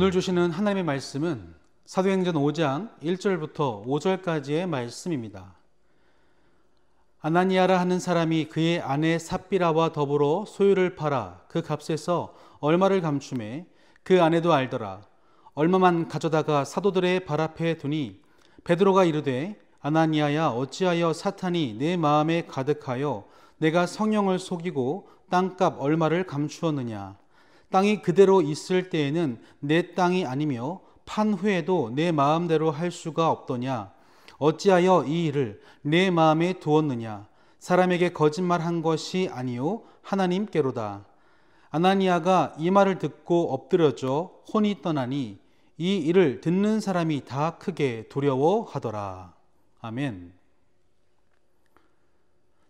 오늘 주시는 하나님의 말씀은 사도행전 5장 1절부터 5절까지의 말씀입니다. 아나니아라 하는 사람이 그의 아내 삽비라와 더불어 소유를 팔아 그 값에서 얼마를 감춤해 그 아내도 알더라. 얼마만 가져다가 사도들의 발 앞에 두니 베드로가 이르되 아나니아야 어찌하여 사탄이 내 마음에 가득하여 내가 성령을 속이고 땅값 얼마를 감추었느냐 땅이 그대로 있을 때에는 내 땅이 아니며 판후에도 내 마음대로 할 수가 없더냐? 어찌하여 이 일을 내 마음에 두었느냐? 사람에게 거짓말한 것이 아니요 하나님께로다. 아나니아가 이 말을 듣고 엎드려져 혼이 떠나니 이 일을 듣는 사람이 다 크게 두려워하더라. 아멘.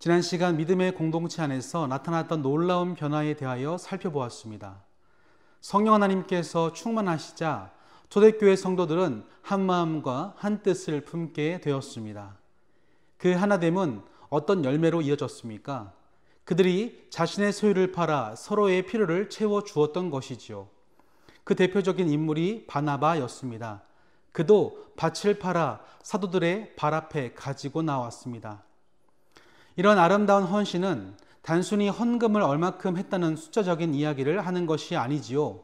지난 시간 믿음의 공동체 안에서 나타났던 놀라운 변화에 대하여 살펴보았습니다. 성령 하나님께서 충만하시자 초대교회 성도들은 한 마음과 한 뜻을 품게 되었습니다. 그 하나됨은 어떤 열매로 이어졌습니까? 그들이 자신의 소유를 팔아 서로의 필요를 채워 주었던 것이지요. 그 대표적인 인물이 바나바였습니다. 그도 밭을 팔아 사도들의 발 앞에 가지고 나왔습니다. 이런 아름다운 헌신은 단순히 헌금을 얼마큼 했다는 숫자적인 이야기를 하는 것이 아니지요.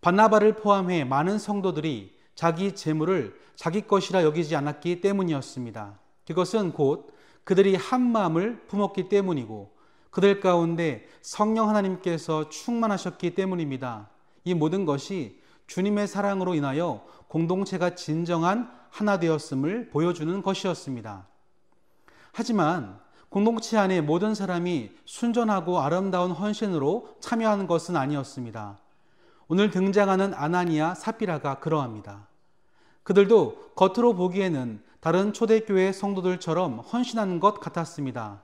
바나바를 포함해 많은 성도들이 자기 재물을 자기 것이라 여기지 않았기 때문이었습니다. 그것은 곧 그들이 한 마음을 품었기 때문이고 그들 가운데 성령 하나님께서 충만하셨기 때문입니다. 이 모든 것이 주님의 사랑으로 인하여 공동체가 진정한 하나 되었음을 보여주는 것이었습니다. 하지만 공동체 안에 모든 사람이 순전하고 아름다운 헌신으로 참여하는 것은 아니었습니다. 오늘 등장하는 아나니아 사피라가 그러합니다. 그들도 겉으로 보기에는 다른 초대교회 성도들처럼 헌신하는 것 같았습니다.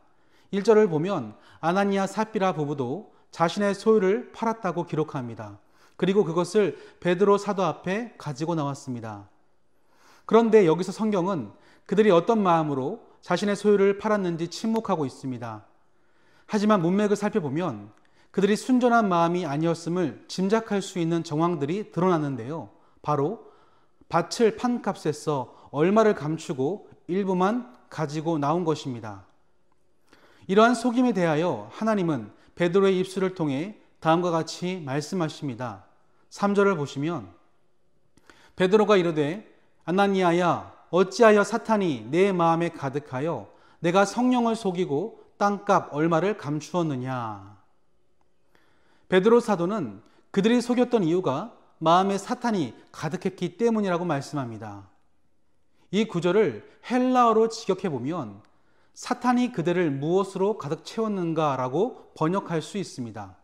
1절을 보면 아나니아 사피라 부부도 자신의 소유를 팔았다고 기록합니다. 그리고 그것을 베드로 사도 앞에 가지고 나왔습니다. 그런데 여기서 성경은 그들이 어떤 마음으로 자신의 소유를 팔았는지 침묵하고 있습니다. 하지만 문맥을 살펴보면 그들이 순전한 마음이 아니었음을 짐작할 수 있는 정황들이 드러났는데요. 바로 밭을 판값에 써 얼마를 감추고 일부만 가지고 나온 것입니다. 이러한 속임에 대하여 하나님은 베드로의 입술을 통해 다음과 같이 말씀하십니다. 3절을 보시면 베드로가 이르되 아나니아야 어찌하여 사탄이 내 마음에 가득하여 내가 성령을 속이고 땅값 얼마를 감추었느냐. 베드로 사도는 그들이 속였던 이유가 마음에 사탄이 가득했기 때문이라고 말씀합니다. 이 구절을 헬라어로 직역해 보면 사탄이 그들을 무엇으로 가득 채웠는가라고 번역할 수 있습니다.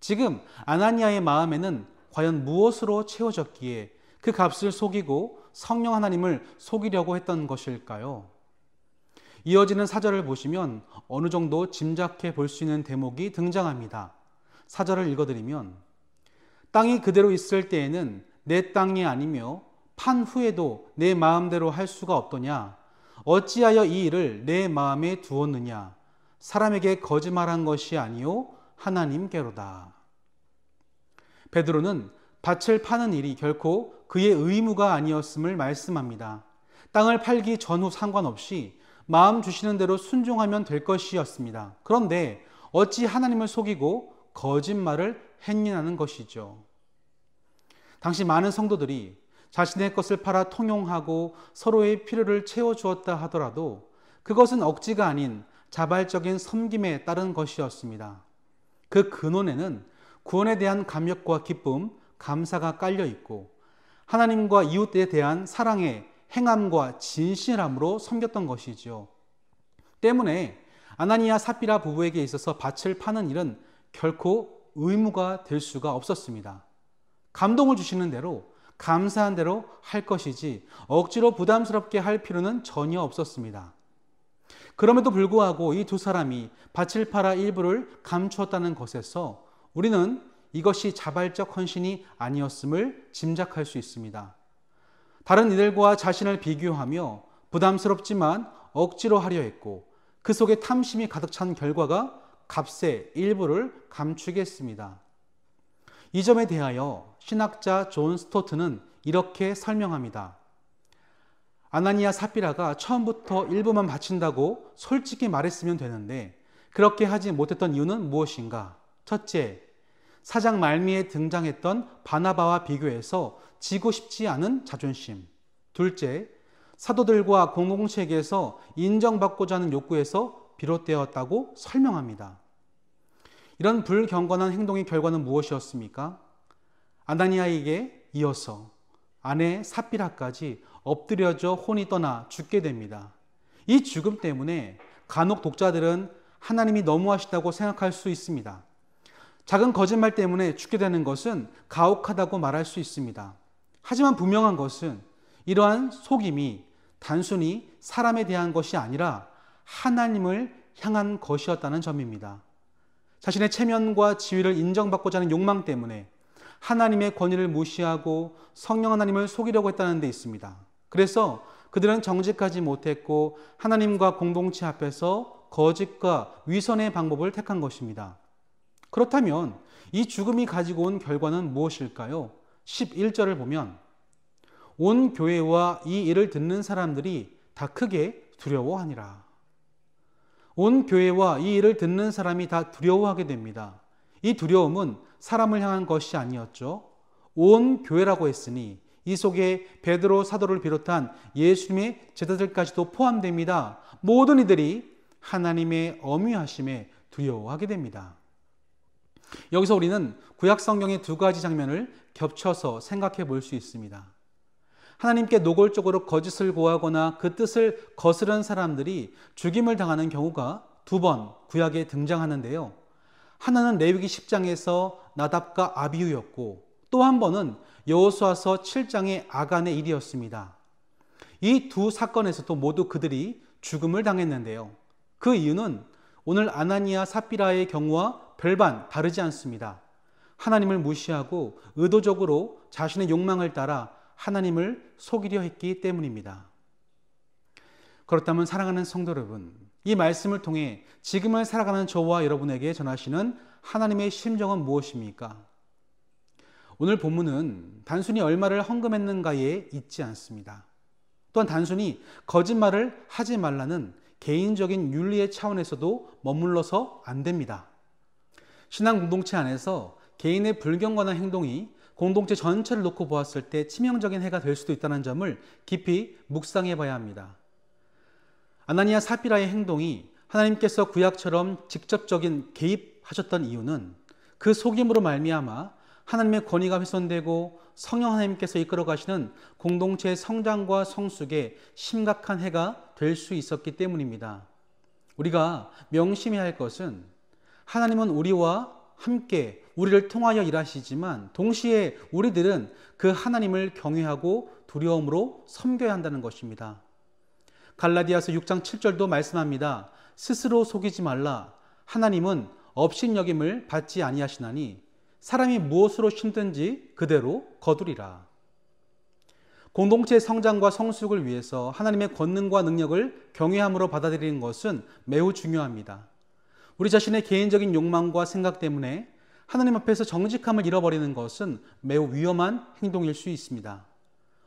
지금 아나니아의 마음에는 과연 무엇으로 채워졌기에 그 값을 속이고 성령 하나님을 속이려고 했던 것일까요? 이어지는 사절을 보시면 어느 정도 짐작해 볼 수 있는 대목이 등장합니다. 사절을 읽어드리면 땅이 그대로 있을 때에는 내 땅이 아니며 판 후에도 내 마음대로 할 수가 없더냐 어찌하여 이 일을 내 마음에 두었느냐 사람에게 거짓말한 것이 아니요 하나님께로다. 베드로는 밭을 파는 일이 결코 그의 의무가 아니었음을 말씀합니다. 땅을 팔기 전후 상관없이 마음 주시는 대로 순종하면 될 것이었습니다. 그런데 어찌 하나님을 속이고 거짓말을 행인하는 것이죠. 당시 많은 성도들이 자신의 것을 팔아 통용하고 서로의 필요를 채워주었다 하더라도 그것은 억지가 아닌 자발적인 섬김에 따른 것이었습니다. 그 근원에는 구원에 대한 감격과 기쁨, 감사가 깔려 있고 하나님과 이웃에 대한 사랑의 행함과 진실함으로 섬겼던 것이지요. 때문에 아나니아 사피라 부부에게 있어서 밭을 파는 일은 결코 의무가 될 수가 없었습니다. 감동을 주시는 대로 감사한 대로 할 것이지 억지로 부담스럽게 할 필요는 전혀 없었습니다. 그럼에도 불구하고 이 두 사람이 밭을 팔아 일부를 감추었다는 것에서 우리는 이것이 자발적 헌신이 아니었음을 짐작할 수 있습니다. 다른 이들과 자신을 비교하며 부담스럽지만 억지로 하려 했고 그 속에 탐심이 가득 찬 결과가 값의 일부를 감추게 했습니다. 이 점에 대하여 신학자 존 스토트는 이렇게 설명합니다. 아나니아 사피라가 처음부터 일부만 바친다고 솔직히 말했으면 되는데 그렇게 하지 못했던 이유는 무엇인가? 첫째, 사장 말미에 등장했던 바나바와 비교해서 지고 싶지 않은 자존심. 둘째, 사도들과 공공체계에서 인정받고자 하는 욕구에서 비롯되었다고 설명합니다. 이런 불경건한 행동의 결과는 무엇이었습니까? 아나니아에게 이어서 아내 사피라까지 엎드려져 혼이 떠나 죽게 됩니다. 이 죽음 때문에 간혹 독자들은 하나님이 너무하시다고 생각할 수 있습니다. 작은 거짓말 때문에 죽게 되는 것은 가혹하다고 말할 수 있습니다. 하지만 분명한 것은 이러한 속임이 단순히 사람에 대한 것이 아니라 하나님을 향한 것이었다는 점입니다. 자신의 체면과 지위를 인정받고자 하는 욕망 때문에 하나님의 권위를 무시하고 성령 하나님을 속이려고 했다는 데 있습니다. 그래서 그들은 정직하지 못했고 하나님과 공동체 앞에서 거짓과 위선의 방법을 택한 것입니다. 그렇다면 이 죽음이 가지고 온 결과는 무엇일까요? 11절을 보면 온 교회와 이 일을 듣는 사람들이 다 크게 두려워하니라. 온 교회와 이 일을 듣는 사람이 다 두려워하게 됩니다. 이 두려움은 사람을 향한 것이 아니었죠. 온 교회라고 했으니 이 속에 베드로 사도를 비롯한 예수님의 제자들까지도 포함됩니다. 모든 이들이 하나님의 어미하심에 두려워하게 됩니다. 여기서 우리는 구약 성경의 두 가지 장면을 겹쳐서 생각해 볼 수 있습니다. 하나님께 노골적으로 거짓을 고하거나 그 뜻을 거스른 사람들이 죽임을 당하는 경우가 두 번 구약에 등장하는데요. 하나는 레위기 10장에서 나답과 아비우였고 또 한 번은 여호수아서 7장의 아간의 일이었습니다. 이 두 사건에서도 모두 그들이 죽음을 당했는데요. 그 이유는 오늘 아나니아 사피라의 경우와 별반 다르지 않습니다. 하나님을 무시하고 의도적으로 자신의 욕망을 따라 하나님을 속이려 했기 때문입니다. 그렇다면 사랑하는 성도 여러분, 이 말씀을 통해 지금을 살아가는 저와 여러분에게 전하시는 하나님의 심정은 무엇입니까? 오늘 본문은 단순히 얼마를 헌금했는가에 있지 않습니다. 또한 단순히 거짓말을 하지 말라는 개인적인 윤리의 차원에서도 머물러서 안 됩니다. 신앙 공동체 안에서 개인의 불경건한 행동이 공동체 전체를 놓고 보았을 때 치명적인 해가 될 수도 있다는 점을 깊이 묵상해 봐야 합니다. 아나니아 사피라의 행동이 하나님께서 구약처럼 직접적인 개입하셨던 이유는 그 속임으로 말미암아 하나님의 권위가 훼손되고 성령 하나님께서 이끌어 가시는 공동체의 성장과 성숙에 심각한 해가 될 수 있었기 때문입니다. 우리가 명심해야 할 것은 하나님은 우리와 함께 우리를 통하여 일하시지만 동시에 우리들은 그 하나님을 경외하고 두려움으로 섬겨야 한다는 것입니다. 갈라디아서 6장 7절도 말씀합니다. 스스로 속이지 말라. 하나님은 업신여김을 받지 아니하시나니 사람이 무엇으로 심든지 그대로 거두리라. 공동체 성장과 성숙을 위해서 하나님의 권능과 능력을 경외함으로 받아들이는 것은 매우 중요합니다. 우리 자신의 개인적인 욕망과 생각 때문에 하나님 앞에서 정직함을 잃어버리는 것은 매우 위험한 행동일 수 있습니다.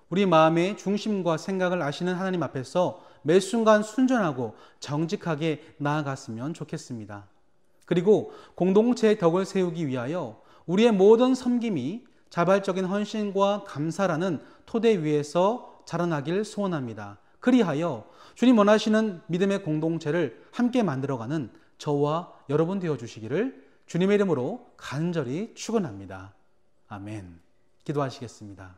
우리 마음의 중심과 생각을 아시는 하나님 앞에서 매 순간 순전하고 정직하게 나아갔으면 좋겠습니다. 그리고 공동체의 덕을 세우기 위하여 우리의 모든 섬김이 자발적인 헌신과 감사라는 토대 위에서 자라나길 소원합니다. 그리하여 주님 원하시는 믿음의 공동체를 함께 만들어가는 저와 여러분 되어 주시기를 주님의 이름으로 간절히 축원합니다. 아멘. 기도하시겠습니다.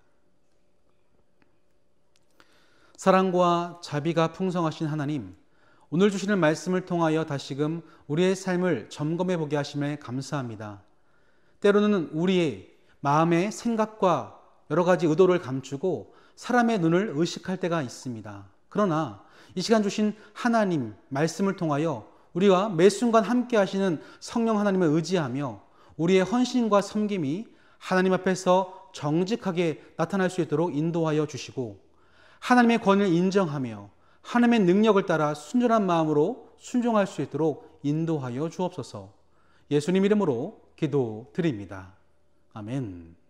사랑과 자비가 풍성하신 하나님, 오늘 주시는 말씀을 통하여 다시금 우리의 삶을 점검해 보게 하심에 감사합니다. 때로는 우리의 마음의 생각과 여러 가지 의도를 감추고 사람의 눈을 의식할 때가 있습니다. 그러나 이 시간 주신 하나님 말씀을 통하여 우리와 매 순간 함께 하시는 성령 하나님을 의지하며 우리의 헌신과 섬김이 하나님 앞에서 정직하게 나타날 수 있도록 인도하여 주시고 하나님의 권위를 인정하며 하나님의 능력을 따라 순전한 마음으로 순종할 수 있도록 인도하여 주옵소서. 예수님 이름으로 기도드립니다. 아멘.